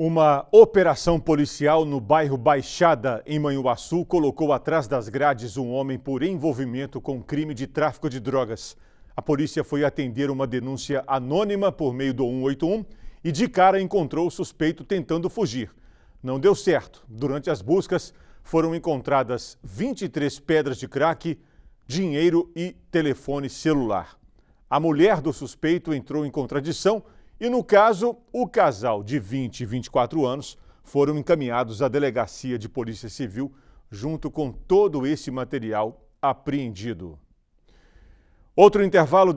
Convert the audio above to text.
Uma operação policial no bairro Baixada, em Manhuaçu, colocou atrás das grades um homem por envolvimento com crime de tráfico de drogas. A polícia foi atender uma denúncia anônima por meio do 181 e de cara encontrou o suspeito tentando fugir. Não deu certo. Durante as buscas, foram encontradas 23 pedras de crack, dinheiro e telefone celular. A mulher do suspeito entrou em contradição e no caso, o casal de 20 e 24 anos foram encaminhados à delegacia de Polícia Civil junto com todo esse material apreendido. Outro intervalo de